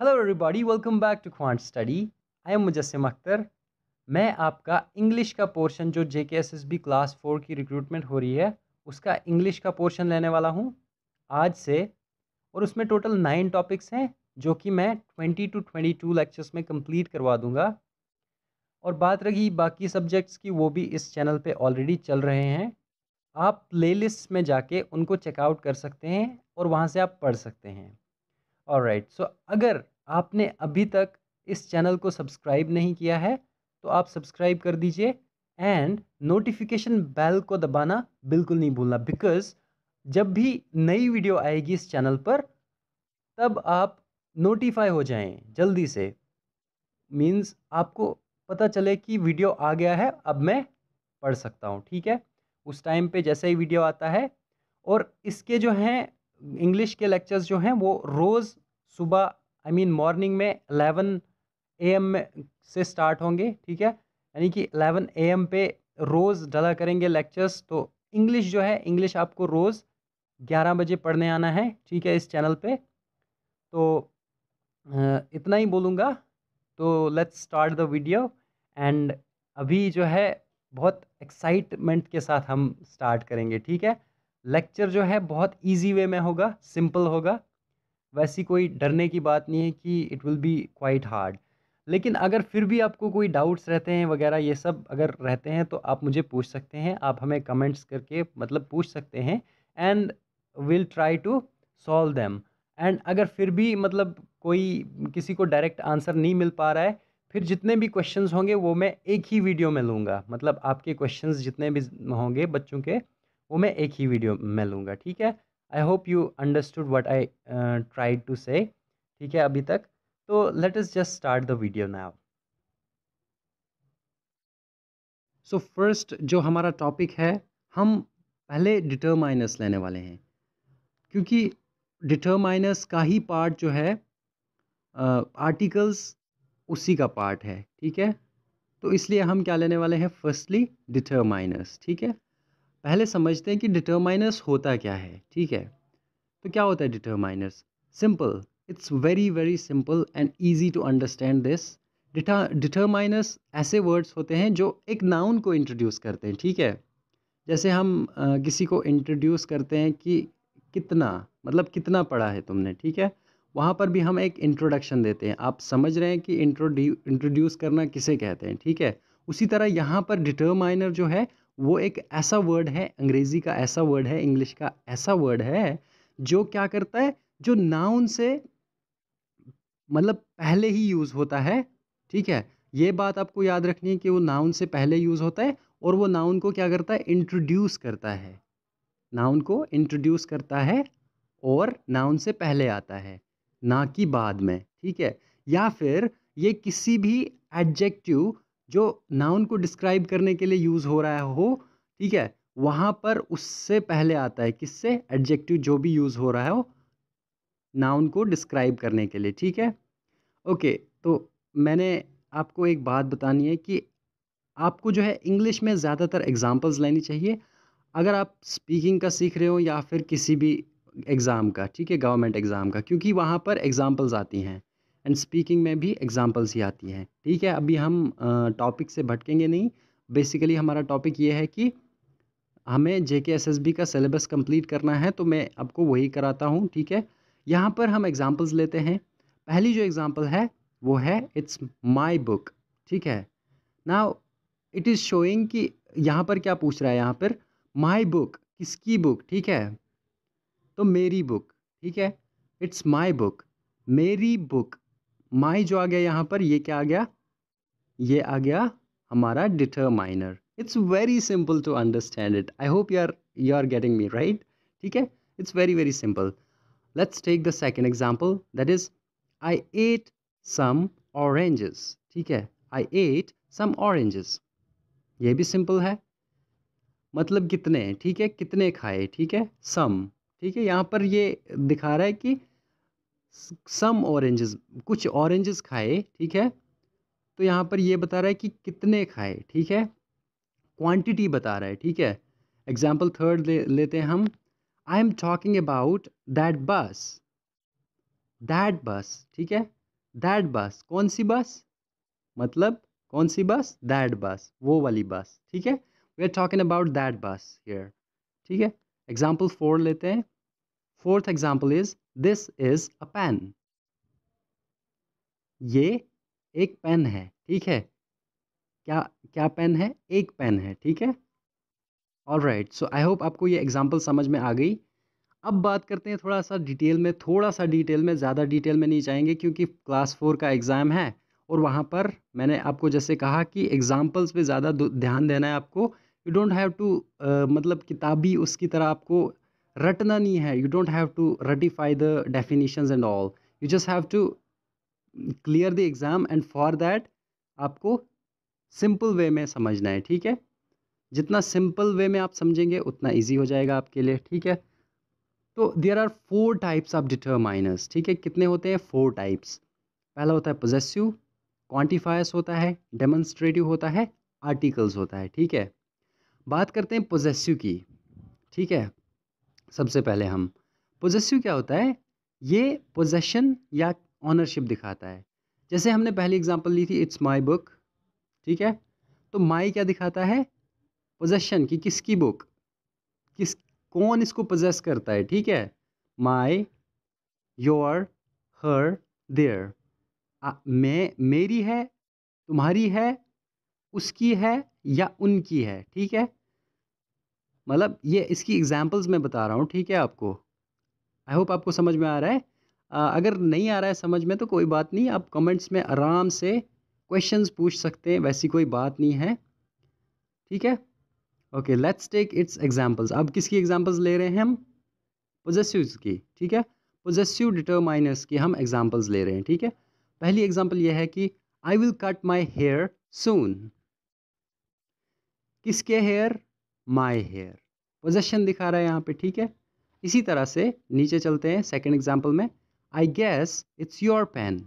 hello everybody welcome back to Quant Study I am Mujassam Akhtar मैं आपका English का portion जो J K S S B class four की recruitment हो रही है उसका इंग्लिश का पोर्शन लेने वाला हूँ आज से और उसमें टोटल नाइन टॉपिक्स हैं जो कि मैं twenty two twenty two lectures में कंप्लीट करवा दूँगा और बात रही बाकी सब्जेक्ट्स की वो भी इस चैनल पे ऑलरेडी चल रहे हैं आप प्लेलिस्ट में जाके उनको चेकआउट कर सकते हैं और वहाँ से आप पढ़ सकते हैं और राइट सो अगर आपने अभी तक इस चैनल को सब्सक्राइब नहीं किया है तो आप सब्सक्राइब कर दीजिए एंड नोटिफिकेशन बेल को दबाना बिल्कुल नहीं भूलना बिकॉज जब भी नई वीडियो आएगी इस चैनल पर तब आप नोटिफाई हो जाएं जल्दी से मीन्स आपको पता चले कि वीडियो आ गया है अब मैं पढ़ सकता हूँ ठीक है उस टाइम पे जैसे ही वीडियो आता है और इसके जो हैं इंग्लिश के लेक्चर्स जो हैं वो रोज़ सुबह आई मीन मॉर्निंग में अलेवन ए एम में से स्टार्ट होंगे ठीक है यानी कि अलेवन ए एम पे रोज़ डला करेंगे लेक्चर्स तो इंग्लिश जो है इंग्लिश आपको रोज़ ग्यारह बजे पढ़ने आना है ठीक है इस चैनल पे तो इतना ही बोलूँगा तो let's start the video and अभी जो है बहुत एक्साइटमेंट के साथ हम स्टार्ट करेंगे ठीक है लेक्चर जो है बहुत ईजी वे में होगा सिंपल होगा वैसी कोई डरने की बात नहीं है कि it will be quite hard लेकिन अगर फिर भी आपको कोई डाउट्स रहते हैं वगैरह ये सब अगर रहते हैं तो आप मुझे पूछ सकते हैं आप हमें कमेंट्स करके मतलब पूछ सकते हैं and will try to solve them and अगर फिर भी मतलब कोई किसी को डायरेक्ट आंसर नहीं मिल पा रहा है फिर जितने भी क्वेश्चंस होंगे वो मैं एक ही वीडियो में लूँगा मतलब आपके क्वेश्चंस जितने भी होंगे बच्चों के वो मैं एक ही वीडियो में लूँगा ठीक है I hope you understood what I try to say ठीक है अभी तक तो let is just start the video now so first जो हमारा टॉपिक है हम पहले डिटरमाइनस लेने वाले हैं क्योंकि डिटरमाइनस का ही पार्ट जो है आर्टिकल्स uh, उसी का पार्ट है ठीक है तो इसलिए हम क्या लेने वाले हैं फर्स्टली डिटरमाइनस ठीक है पहले समझते हैं कि डिटर्माइनर्स होता क्या है ठीक है तो क्या होता है determiners simple it's very very simple and easy to understand this determiners ऐसे वर्ड्स होते हैं जो एक नाउन को इंट्रोड्यूस करते हैं ठीक है जैसे हम आ, किसी को इंट्रोड्यूस करते हैं कि कितना मतलब कितना पढ़ा है तुमने ठीक है वहाँ पर भी हम एक इंट्रोडक्शन देते हैं आप समझ रहे हैं कि इंट्रोड्यू इंट्रोड्यूस करना किसे कहते हैं ठीक है उसी तरह यहाँ पर डिटरमाइनर जो है वो एक ऐसा वर्ड है अंग्रेज़ी का ऐसा वर्ड है इंग्लिश का ऐसा वर्ड है जो क्या करता है जो नाउन से मतलब पहले ही यूज़ होता है ठीक है ये बात आपको याद रखनी है कि वो नाउन से पहले यूज़ होता है और वो नाउन को क्या करता है इंट्रोड्यूस करता है नाउन को इंट्रोड्यूस करता है और नाउन से पहले आता है ना कि बाद में ठीक है या फिर ये किसी भी एडजेक्टिव जो नाउन को डिस्क्राइब करने के लिए यूज़ हो रहा हो ठीक है वहाँ पर उससे पहले आता है किससे एडजेक्टिव जो भी यूज़ हो रहा है वो नाउन को डिस्क्राइब करने के लिए ठीक है ओके तो मैंने आपको एक बात बतानी है कि आपको जो है इंग्लिश में ज़्यादातर एग्ज़ाम्पल्स लेनी चाहिए अगर आप स्पीकिंग का सीख रहे हो या फिर किसी भी एग्ज़ाम का ठीक है गवर्नमेंट एग्ज़ाम का क्योंकि वहाँ पर एग्ज़ाम्पल्स आती हैं एंड स्पीकिंग में भी एग्ज़ाम्पल्स ही आती हैं ठीक है अभी हम टॉपिक से भटकेंगे नहीं बेसिकली हमारा टॉपिक ये है कि हमें J K S S B का सिलेबस कंप्लीट करना है तो मैं आपको वही कराता हूँ ठीक है यहाँ पर हम एग्ज़ाम्पल्स लेते हैं पहली जो एग्ज़ाम्पल है वो है इट्स माई बुक ठीक है ना इट इज़ शोइंग कि यहाँ पर क्या पूछ रहा है यहाँ पर माई बुक किसकी बुक ठीक है तो मेरी बुक ठीक है इट्स माई बुक मेरी बुक माई जो आ गया यहाँ पर ये क्या आ गया ये आ गया हमारा determiner it's very simple to understand it I hope you are you are getting me right ठीक है it's very very simple let's take the second example that is I ate some oranges ठीक है आई ate some oranges ये भी simple है मतलब कितने ठीक है कितने खाए ठीक है सम ठीक है यहाँ पर ये दिखा रहा है कि सम ऑरेंजेस कुछ ऑरेंजेस खाए ठीक है तो यहाँ पर ये बता रहा है कि कितने खाए ठीक है क्वांटिटी बता रहा है ठीक है एग्जाम्पल थर्ड ले, लेते हैं हम I am talking about that bus that bus ठीक है दैट बस कौन सी बस मतलब कौन सी बस दैट बस वो वाली बस ठीक है we are talking about that bus here ठीक है एग्जाम्पल फोर लेते हैं fourth example is this is a pen ये एक पेन है ठीक है क्या क्या पेन है एक पेन है ठीक है all right so I hope आपको ये एग्जाम्पल समझ में आ गई अब बात करते हैं थोड़ा सा डिटेल में थोड़ा सा डिटेल में ज़्यादा डिटेल में नहीं जाएंगे क्योंकि क्लास फोर का एग्ज़ाम है और वहाँ पर मैंने आपको जैसे कहा कि एग्ज़ाम्पल्स पे ज़्यादा ध्यान देना है आपको यू डोंट हैव टू मतलब किताबी उसकी तरह आपको रटना नहीं है यू डोंट हैव टू रटिफाई the definitions and all you just have to clear the exam and for that आपको सिंपल वे में समझना है ठीक है जितना सिंपल वे में आप समझेंगे उतना ईजी हो जाएगा आपके लिए ठीक है तो there are four types of determiners ठीक है कितने होते हैं फोर टाइप्स पहला होता है पोजेसिव क्वांटिफायर्स होता है डेमोन्स्ट्रेटिव होता है आर्टिकल्स होता है ठीक है बात करते हैं पोजेसिव की ठीक है सबसे पहले हम पोजेसिव क्या होता है ये पोजेशन या ऑनरशिप दिखाता है जैसे हमने पहली एग्जांपल ली थी इट्स माय बुक ठीक है तो माई क्या दिखाता है पोजेशन की किसकी बुक किस कौन इसको पोजेस करता है ठीक है माई योर हर देयर मैं मेरी है तुम्हारी है उसकी है या उनकी है ठीक है मतलब ये इसकी एग्ज़ाम्पल्स मैं बता रहा हूँ ठीक है आपको आई होप आपको समझ में आ रहा है आ, अगर नहीं आ रहा है समझ में तो कोई बात नहीं आप कमेंट्स में आराम से क्वेश्चंस पूछ सकते हैं वैसी कोई बात नहीं है ठीक है okay let's take its examples अब किसकी एग्जाम्पल्स ले रहे हैं हम पोजेसिव की ठीक है पोजेसिव डिटरमाइनर्स की हम एग्जाम्पल्स ले रहे हैं ठीक है पहली एग्जाम्पल यह है कि I will cut my hair soon किसके हेयर माई हेयर पोजेशन दिखा रहा है यहाँ पे ठीक है इसी तरह से नीचे चलते हैं सेकेंड एग्जाम्पल में I guess it's your pen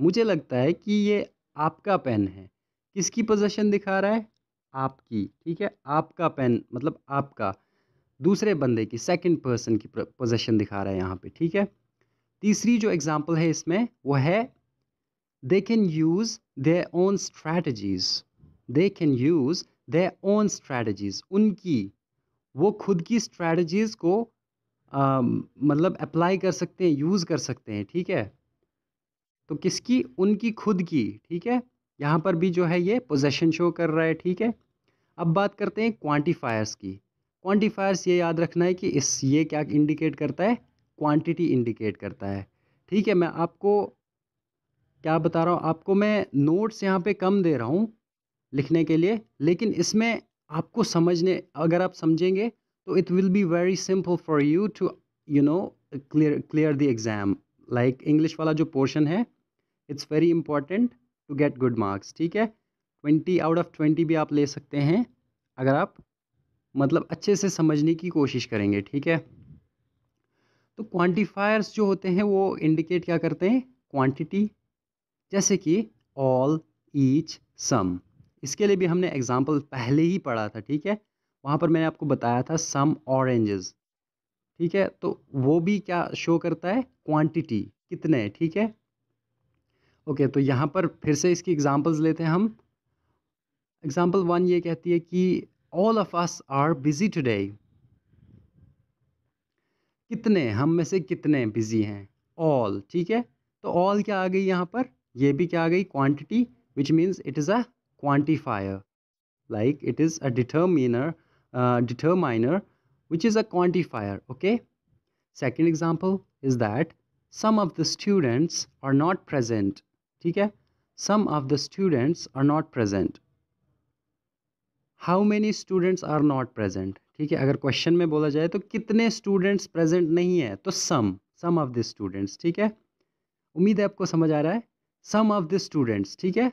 मुझे लगता है कि ये आपका पेन है किसकी पोजेशन दिखा रहा है आपकी ठीक है आपका पेन मतलब आपका दूसरे बंदे की सेकेंड पर्सन की पोजेशन दिखा रहा है यहाँ पे ठीक है तीसरी जो एग्जाम्पल है इसमें वो है they can use their own strategies they can use their own strategies उनकी वो खुद की स्ट्रैटीज़ को आ, मतलब अप्लाई कर सकते हैं यूज़ कर सकते हैं ठीक है तो किसकी उनकी खुद की ठीक है यहाँ पर भी जो है ये पोजेशन शो कर रहा है ठीक है अब बात करते हैं क्वांटिफायर्स की क्वांटिफायर्स ये याद रखना है कि इस ये क्या इंडिकेट करता है क्वांटिटी इंडिकेट करता है ठीक है मैं आपको क्या बता रहा हूँ आपको मैं नोट्स यहाँ पे कम दे रहा हूँ लिखने के लिए लेकिन इसमें आपको समझने अगर आप समझेंगे तो it will be very simple for you to you know clear clear the exam like English वाला जो पोर्शन है it's very important to get good marks ठीक है ट्वेंटी आउट ऑफ ट्वेंटी भी आप ले सकते हैं अगर आप मतलब अच्छे से समझने की कोशिश करेंगे ठीक है तो क्वांटिफायर्स जो होते हैं वो इंडिकेट क्या करते हैं क्वांटिटी जैसे कि ऑल ईच सम इसके लिए भी हमने एग्ज़ाम्पल पहले ही पढ़ा था ठीक है वहाँ पर मैंने आपको बताया था सम ऑरेंजेस ठीक है तो वो भी क्या शो करता है क्वांटिटी कितने ठीक है ओके तो यहाँ पर फिर से इसकी एग्ज़ाम्पल्स लेते हैं हम एग्ज़ाम्पल वन ये कहती है कि all of us are busy today कितने हम में से कितने बिज़ी हैं ऑल ठीक है तो ऑल क्या आ गई यहाँ पर ये भी क्या आ गई quantity which means it is a quantifier like it is a determiner uh, determiner which is a quantifier okay second example is that some of the students are not present theek hai some of the students are not present how many students are not present theek hai agar question mein bola jaye to kitne students present nahi hai to some some of the students theek hai उम्मीद hai aapko samajh aa raha hai some of the students theek hai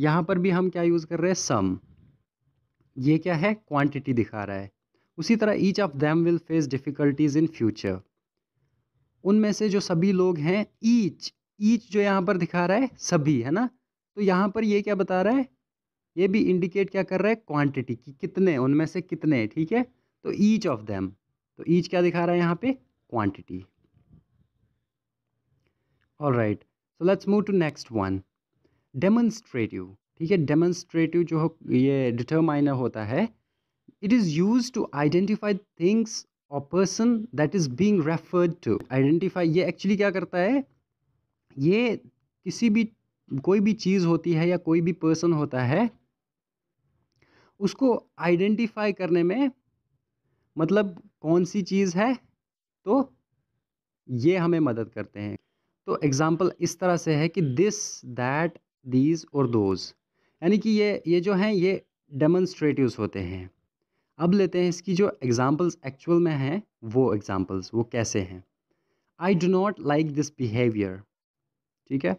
यहाँ पर भी हम क्या use कर रहे हैं सम ये क्या है क्वांटिटी दिखा रहा है उसी तरह each of them will face difficulties in future उनमें से जो सभी लोग हैं ईच ईच जो यहाँ पर दिखा रहा है सभी है ना तो यहाँ पर ये क्या बता रहा है ये भी इंडिकेट क्या कर रहा है क्वांटिटी कि कितने उनमें से कितने ठीक है तो ईच ऑफ देम तो ईच क्या दिखा रहा है यहाँ पे quantity all right so let's move to next one demonstrative ठीक है डेमोन्स्ट्रेटिव जो ये डिटरमाइनर होता है it is use to identify things और person that is being referred to identify ये एक्चुअली क्या करता है ये किसी भी कोई भी चीज़ होती है या कोई भी पर्सन होता है उसको आइडेंटिफाई करने में मतलब कौन सी चीज़ है तो ये हमें मदद करते हैं तो एग्ज़ाम्पल इस तरह से है कि दिस दैट दीज और दोज़ यानी कि ये ये जो हैं ये डेमोन्स्ट्रेटिव होते हैं अब लेते हैं इसकी जो एग्ज़ाम्पल्स एक्चुअल में हैं वो एग्ज़ाम्पल्स वो कैसे हैं I do not like this behaviour ठीक है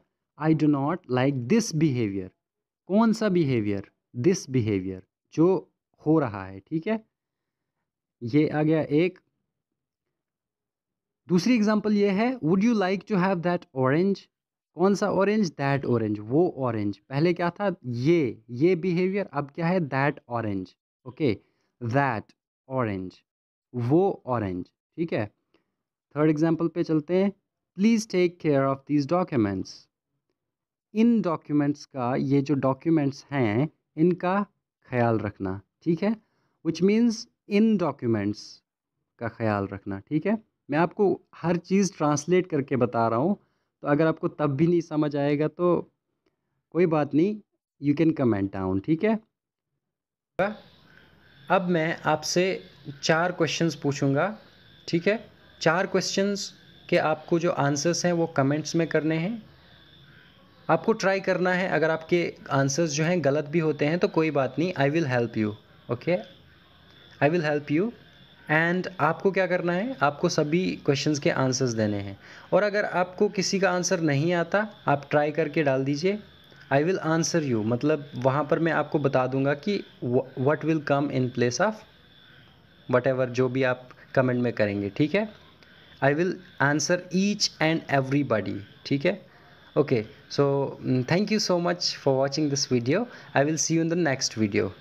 I do not like this behaviour कौन सा बिहेवियर दिस बिहेवियर जो हो रहा है ठीक है ये आ गया एक दूसरी एग्जाम्पल ये है would you like to have that orange कौन सा ऑरेंज दैट ऑरेंज वो ऑरेंज पहले क्या था ये ये बिहेवियर अब क्या है that orange okay that orange वो ऑरेंज ठीक है थर्ड एग्जाम्पल पे चलते हैं please take care of these documents इन डॉक्यूमेंट्स का ये जो डॉक्यूमेंट्स हैं इनका ख्याल रखना ठीक है विच मीन्स इन डॉक्यूमेंट्स का ख्याल रखना ठीक है मैं आपको हर चीज़ ट्रांसलेट करके बता रहा हूँ तो अगर आपको तब भी नहीं समझ आएगा तो कोई बात नहीं यू कैन कमेंट डाउन ठीक है अब मैं आपसे चार क्वेश्चंस पूछूंगा ठीक है चार क्वेश्चंस के आपको जो आंसर्स हैं वो कमेंट्स में करने हैं आपको ट्राई करना है अगर आपके आंसर्स जो हैं गलत भी होते हैं तो कोई बात नहीं I will help you okay I will help you and आपको क्या करना है आपको सभी क्वेश्चंस के आंसर्स देने हैं और अगर आपको किसी का आंसर नहीं आता आप ट्राई करके डाल दीजिए आई विल आंसर यू मतलब वहाँ पर मैं आपको बता दूंगा कि what will come in place of whatever जो भी आप कमेंट में करेंगे ठीक है I will answer each and body ठीक है okay so thank you so much for watching this video I will see you in the next video